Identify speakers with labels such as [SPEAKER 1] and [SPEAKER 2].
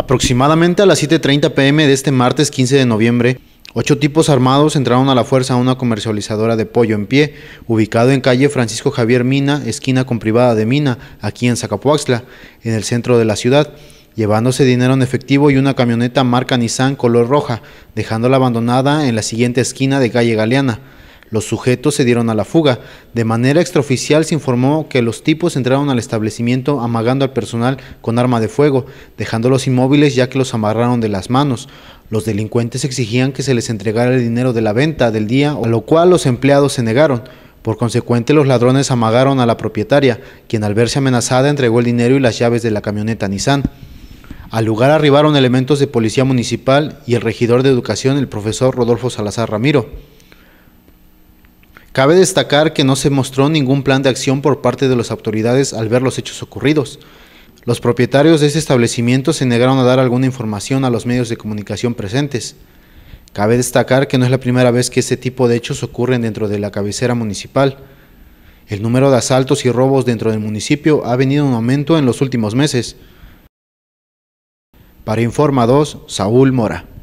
[SPEAKER 1] Aproximadamente a las 7.30 pm de este martes 15 de noviembre, ocho tipos armados entraron a la fuerza a una comercializadora de pollo en pie, ubicado en calle Francisco Javier Mina, esquina con privada de Mina, aquí en Zacapuaxla, en el centro de la ciudad llevándose dinero en efectivo y una camioneta marca Nissan color roja, dejándola abandonada en la siguiente esquina de calle Galeana. Los sujetos se dieron a la fuga. De manera extraoficial se informó que los tipos entraron al establecimiento amagando al personal con arma de fuego, dejándolos inmóviles ya que los amarraron de las manos. Los delincuentes exigían que se les entregara el dinero de la venta del día, a lo cual los empleados se negaron. Por consecuente, los ladrones amagaron a la propietaria, quien al verse amenazada entregó el dinero y las llaves de la camioneta Nissan. Al lugar arribaron elementos de policía municipal y el regidor de educación, el profesor Rodolfo Salazar Ramiro. Cabe destacar que no se mostró ningún plan de acción por parte de las autoridades al ver los hechos ocurridos. Los propietarios de ese establecimiento se negaron a dar alguna información a los medios de comunicación presentes. Cabe destacar que no es la primera vez que este tipo de hechos ocurren dentro de la cabecera municipal. El número de asaltos y robos dentro del municipio ha venido en aumento en los últimos meses. Para Informa 2, Saúl Mora.